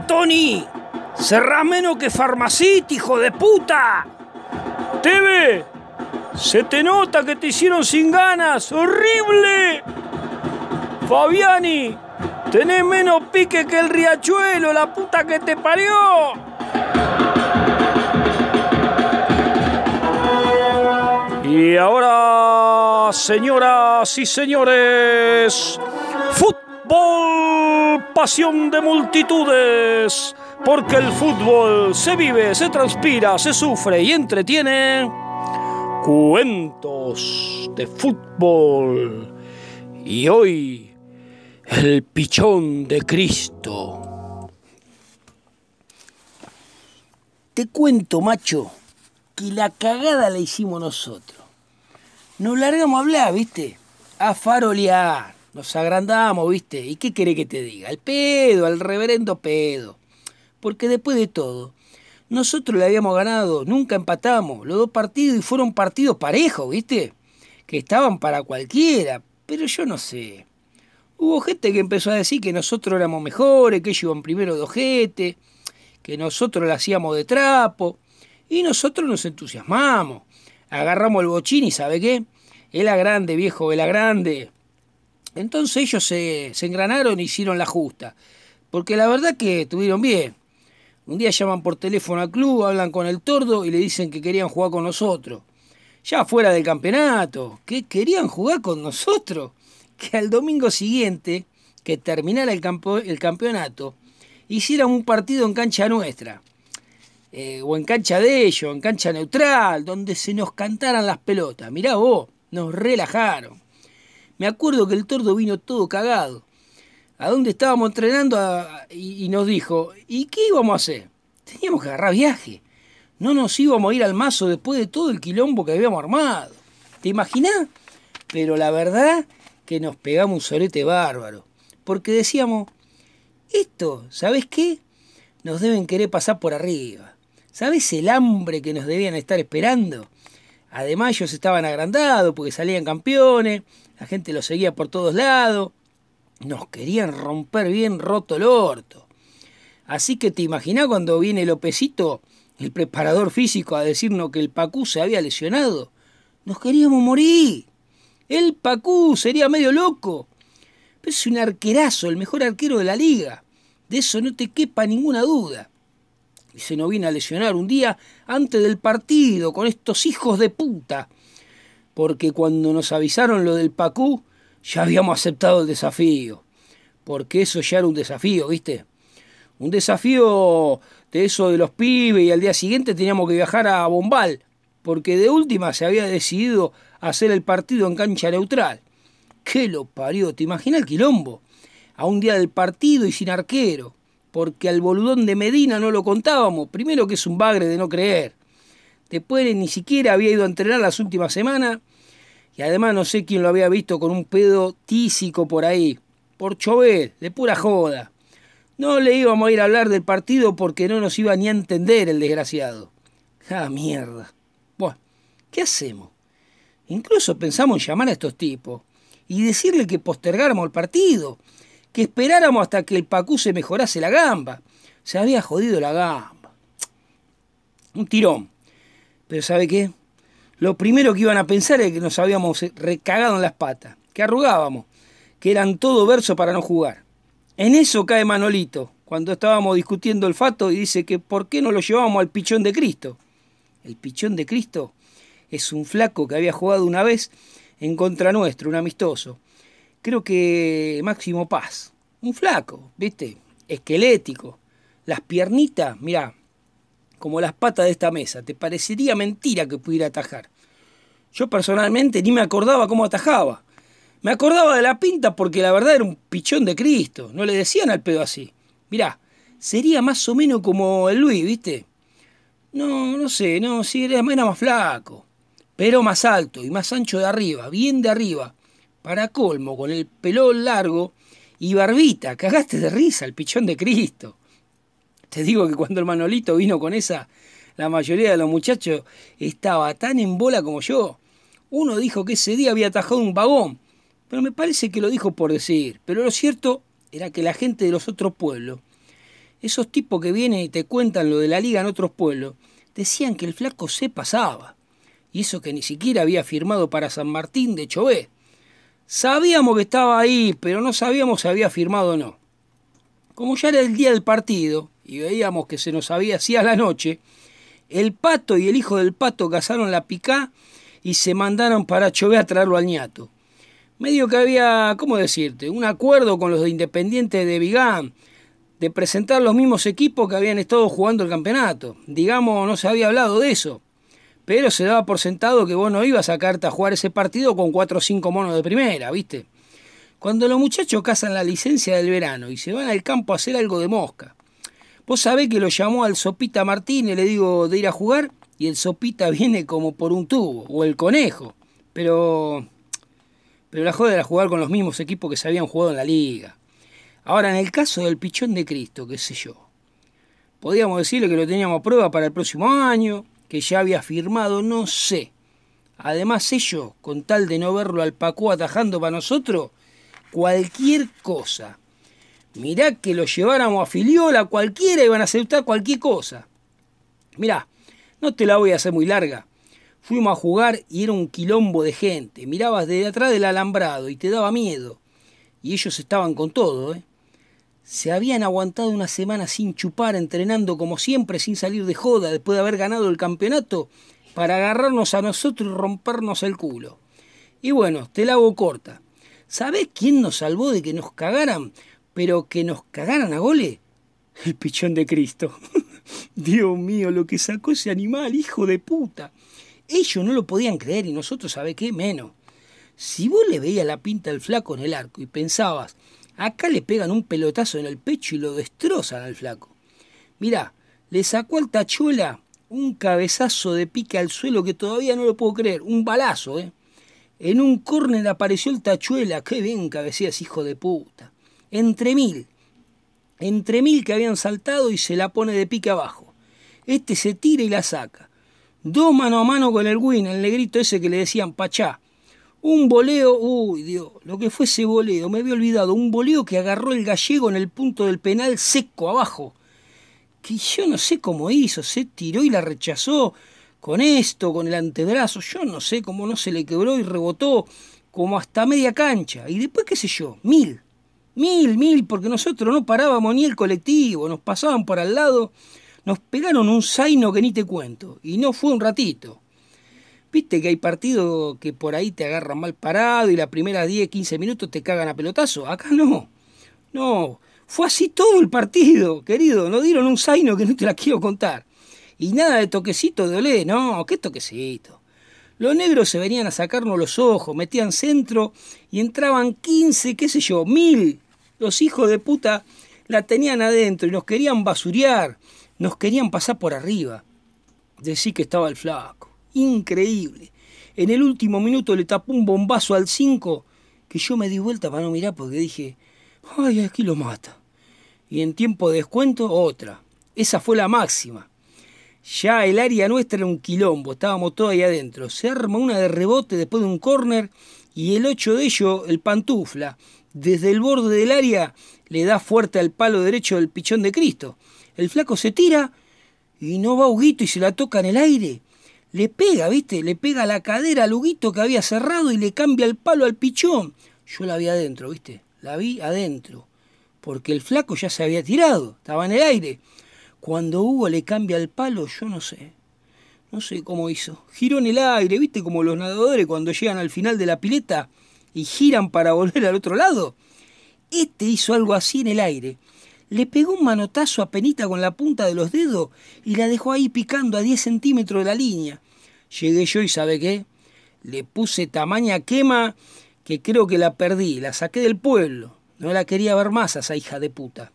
Tony cerrá menos que farmacit, hijo de puta. TV, se te nota que te hicieron sin ganas, horrible. Fabiani, tenés menos pique que el riachuelo, la puta que te parió. Y ahora, señoras y señores, fútbol de multitudes, porque el fútbol se vive, se transpira, se sufre y entretiene. Cuentos de fútbol. Y hoy, el pichón de Cristo. Te cuento, macho, que la cagada la hicimos nosotros. Nos largamos a hablar, ¿viste? A farolear nos agrandamos, ¿viste? ¿Y qué quiere que te diga? Al pedo, al reverendo pedo. Porque después de todo, nosotros le habíamos ganado, nunca empatamos, los dos partidos y fueron partidos parejos, ¿viste? Que estaban para cualquiera, pero yo no sé. Hubo gente que empezó a decir que nosotros éramos mejores, que ellos iban primero de ojete, que nosotros la hacíamos de trapo, y nosotros nos entusiasmamos. Agarramos el bochín y ¿sabe qué? Era grande, viejo, era grande. Entonces ellos se, engranaron e hicieron la justa. Porque la verdad que estuvieron bien. Un día llaman por teléfono al club, hablan con el tordo y le dicen que querían jugar con nosotros. Ya fuera del campeonato, que querían jugar con nosotros. Que al domingo siguiente, que terminara el, campeonato, hicieran un partido en cancha nuestra. Eh, o en cancha de ellos, en cancha neutral, donde se nos cantaran las pelotas. Mirá vos, nos relajaron. Me acuerdo que el tordo vino todo cagado. A donde estábamos entrenando y, nos dijo, ¿y qué íbamos a hacer? Teníamos que agarrar viaje. No nos íbamos a ir al mazo después de todo el quilombo que habíamos armado. ¿Te imaginás? Pero la verdad que nos pegamos un solete bárbaro. Porque decíamos, esto, ¿sabes qué? Nos deben querer pasar por arriba. ¿Sabes el hambre que nos debían estar esperando? Además ellos estaban agrandados porque salían campeones, la gente los seguía por todos lados, nos querían romper bien roto el orto. Así que te imaginas cuando viene Lopecito, el preparador físico, a decirnos que el Pacú se había lesionado. Nos queríamos morir. El Pacú sería medio loco. Pero es un arquerazo, el mejor arquero de la liga. De eso no te quepa ninguna duda y se nos vino a lesionar un día antes del partido con estos hijos de puta. Porque cuando nos avisaron lo del Pacú, ya habíamos aceptado el desafío. Porque eso ya era un desafío, ¿viste? Un desafío de eso de los pibes y al día siguiente teníamos que viajar a Bombal. Porque de última se había decidido hacer el partido en cancha neutral. ¿Qué lo parió? ¿Te imaginas el quilombo? A un día del partido y sin arquero porque al boludón de Medina no lo contábamos. Primero que es un bagre de no creer. Después ni siquiera había ido a entrenar las últimas semanas. Y además no sé quién lo había visto con un pedo tísico por ahí. Por chover, de pura joda. No le íbamos a ir a hablar del partido porque no nos iba ni a entender el desgraciado. Ah, mierda. Bueno, ¿qué hacemos? Incluso pensamos en llamar a estos tipos y decirle que postergáramos el partido que esperáramos hasta que el Pacú se mejorase la gamba. Se había jodido la gamba. Un tirón. Pero ¿sabe qué? Lo primero que iban a pensar es que nos habíamos recagado en las patas, que arrugábamos, que eran todo verso para no jugar. En eso cae Manolito, cuando estábamos discutiendo el fato y dice que por qué no lo llevábamos al pichón de Cristo. El pichón de Cristo es un flaco que había jugado una vez en contra nuestro, un amistoso creo que Máximo Paz, un flaco, ¿viste? Esquelético, las piernitas, mirá, como las patas de esta mesa, te parecería mentira que pudiera atajar. Yo personalmente ni me acordaba cómo atajaba. Me acordaba de la pinta porque la verdad era un pichón de Cristo, no le decían al pedo así. Mirá, sería más o menos como el Luis, ¿viste? No, no sé, no, sí, era, era más flaco, pero más alto y más ancho de arriba, bien de arriba para colmo, con el pelón largo y barbita. Cagaste de risa, el pichón de Cristo. Te digo que cuando el Manolito vino con esa, la mayoría de los muchachos estaba tan en bola como yo. Uno dijo que ese día había atajado un vagón, pero me parece que lo dijo por decir. Pero lo cierto era que la gente de los otros pueblos, esos tipos que vienen y te cuentan lo de la liga en otros pueblos, decían que el flaco se pasaba. Y eso que ni siquiera había firmado para San Martín de Chobé. Sabíamos que estaba ahí, pero no sabíamos si había firmado o no. Como ya era el día del partido y veíamos que se nos había hacía la noche, el pato y el hijo del pato cazaron la picá y se mandaron para Chové a traerlo al ñato. Medio que había, ¿cómo decirte?, un acuerdo con los de de Vigán de presentar los mismos equipos que habían estado jugando el campeonato. Digamos, no se había hablado de eso pero se daba por sentado que vos no ibas a carta a jugar ese partido con 4 o 5 monos de primera, ¿viste? Cuando los muchachos cazan la licencia del verano y se van al campo a hacer algo de mosca, vos sabés que lo llamó al Sopita Martínez, le digo de ir a jugar, y el Sopita viene como por un tubo, o el conejo, pero. Pero la joda era jugar con los mismos equipos que se habían jugado en la liga. Ahora, en el caso del pichón de Cristo, qué sé yo, podíamos decirle que lo teníamos a prueba para el próximo año, que ya había firmado, no sé. Además ellos, con tal de no verlo al Pacú atajando para nosotros, cualquier cosa. Mirá que lo lleváramos a Filiola, cualquiera iban a aceptar cualquier cosa. Mirá, no te la voy a hacer muy larga. Fuimos a jugar y era un quilombo de gente. Mirabas desde atrás del alambrado y te daba miedo. Y ellos estaban con todo, ¿eh? se habían aguantado una semana sin chupar, entrenando como siempre, sin salir de joda, después de haber ganado el campeonato, para agarrarnos a nosotros y rompernos el culo. Y bueno, te la hago corta. ¿Sabés quién nos salvó de que nos cagaran, pero que nos cagaran a gole? El pichón de Cristo. Dios mío, lo que sacó ese animal, hijo de puta. Ellos no lo podían creer y nosotros, ¿sabe qué? Menos. Si vos le veías la pinta al flaco en el arco y pensabas, Acá le pegan un pelotazo en el pecho y lo destrozan al flaco. Mirá, le sacó al tachuela un cabezazo de pique al suelo que todavía no lo puedo creer, un balazo, ¿eh? En un córner apareció el tachuela, qué bien cabeceas, hijo de puta. Entre mil, entre mil que habían saltado y se la pone de pique abajo. Este se tira y la saca. Dos mano a mano con el Win, el negrito ese que le decían Pachá. Un voleo, uy Dios, lo que fue ese voleo, me había olvidado, un voleo que agarró el gallego en el punto del penal seco abajo, que yo no sé cómo hizo, se tiró y la rechazó con esto, con el antebrazo, yo no sé cómo no se le quebró y rebotó como hasta media cancha, y después qué sé yo, mil, mil, mil, porque nosotros no parábamos ni el colectivo, nos pasaban por al lado, nos pegaron un zaino que ni te cuento, y no fue un ratito. Viste que hay partidos que por ahí te agarran mal parado y la primera 10, 15 minutos te cagan a pelotazo. Acá no. No. Fue así todo el partido, querido. No dieron un saino que no te la quiero contar. Y nada de toquecito de Olé. No, qué toquecito. Los negros se venían a sacarnos los ojos, metían centro y entraban 15, qué sé yo, mil. Los hijos de puta la tenían adentro y nos querían basurear, nos querían pasar por arriba. Decí que estaba el flaco increíble. En el último minuto le tapó un bombazo al 5 que yo me di vuelta para no mirar porque dije, ay, aquí lo mata. Y en tiempo de descuento otra. Esa fue la máxima. Ya el área nuestra era un quilombo, estábamos todos ahí adentro. Se arma una de rebote después de un córner y el 8 de ellos, el pantufla, desde el borde del área le da fuerte al palo derecho del pichón de Cristo. El flaco se tira y no va Huguito y se la toca en el aire. Le pega, ¿viste? Le pega la cadera al huguito que había cerrado y le cambia el palo al pichón. Yo la vi adentro, ¿viste? La vi adentro. Porque el flaco ya se había tirado, estaba en el aire. Cuando Hugo le cambia el palo, yo no sé. No sé cómo hizo. Giró en el aire, ¿viste? Como los nadadores cuando llegan al final de la pileta y giran para volver al otro lado. Este hizo algo así en el aire le pegó un manotazo a Penita con la punta de los dedos y la dejó ahí picando a 10 centímetros de la línea. Llegué yo y ¿sabe qué? Le puse tamaña quema que creo que la perdí, la saqué del pueblo. No la quería ver más a esa hija de puta.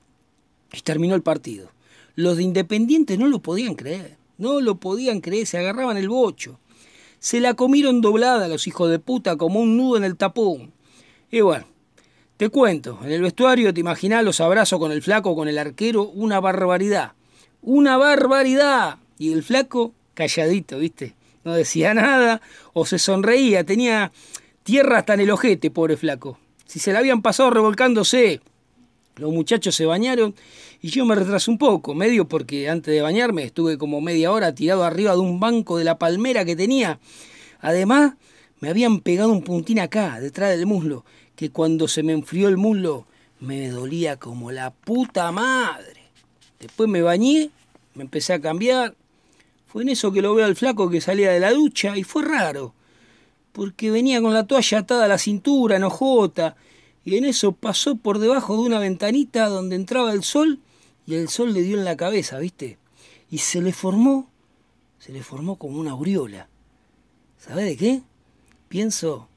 Y terminó el partido. Los de Independiente no lo podían creer, no lo podían creer, se agarraban el bocho. Se la comieron doblada los hijos de puta como un nudo en el tapón. Y bueno, te cuento, en el vestuario te imaginás los abrazos con el flaco, con el arquero, una barbaridad. Una barbaridad. Y el flaco calladito, ¿viste? No decía nada o se sonreía, tenía tierra hasta en el ojete, pobre flaco. Si se la habían pasado revolcándose, los muchachos se bañaron y yo me retrasé un poco, medio porque antes de bañarme estuve como media hora tirado arriba de un banco de la palmera que tenía. Además, me habían pegado un puntín acá, detrás del muslo, que cuando se me enfrió el mulo me dolía como la puta madre. Después me bañé, me empecé a cambiar. Fue en eso que lo veo al flaco que salía de la ducha y fue raro, porque venía con la toalla atada a la cintura, enojota, y en eso pasó por debajo de una ventanita donde entraba el sol y el sol le dio en la cabeza, ¿viste? Y se le formó, se le formó como una aureola. sabes de qué? Pienso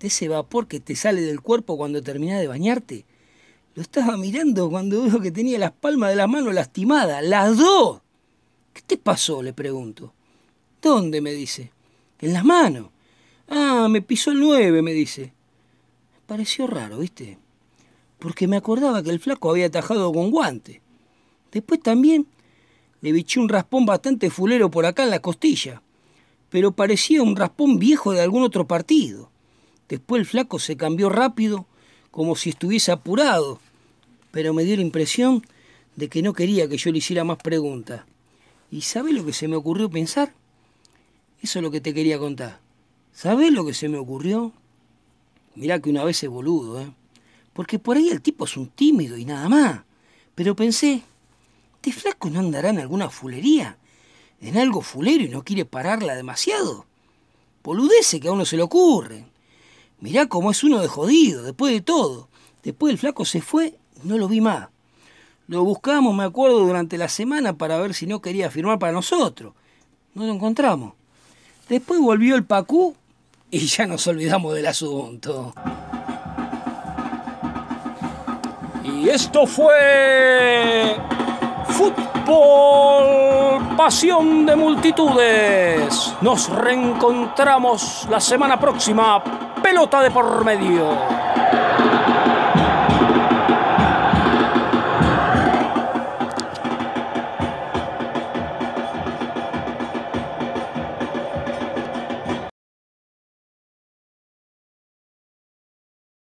de ese vapor que te sale del cuerpo cuando terminás de bañarte. Lo estaba mirando cuando veo que tenía las palmas de las manos lastimadas, las dos. ¿Qué te pasó? le pregunto. ¿Dónde? me dice. En las manos. Ah, me pisó el 9, me dice. Pareció raro, ¿viste? Porque me acordaba que el flaco había atajado con guante. Después también le biché un raspón bastante fulero por acá en la costilla, pero parecía un raspón viejo de algún otro partido. Después el flaco se cambió rápido, como si estuviese apurado, pero me dio la impresión de que no quería que yo le hiciera más preguntas. ¿Y sabes lo que se me ocurrió pensar? Eso es lo que te quería contar. sabes lo que se me ocurrió? Mirá que una vez es boludo, ¿eh? Porque por ahí el tipo es un tímido y nada más. Pero pensé, ¿este flaco no andará en alguna fulería? ¿En algo fulero y no quiere pararla demasiado? Boludece que a uno se le ocurre. Mirá cómo es uno de jodido, después de todo. Después el flaco se fue, no lo vi más. Lo buscamos, me acuerdo, durante la semana para ver si no quería firmar para nosotros. No lo encontramos. Después volvió el Pacú y ya nos olvidamos del asunto. Y esto fue Fútbol Pasión de Multitudes. Nos reencontramos la semana próxima pelota de por medio.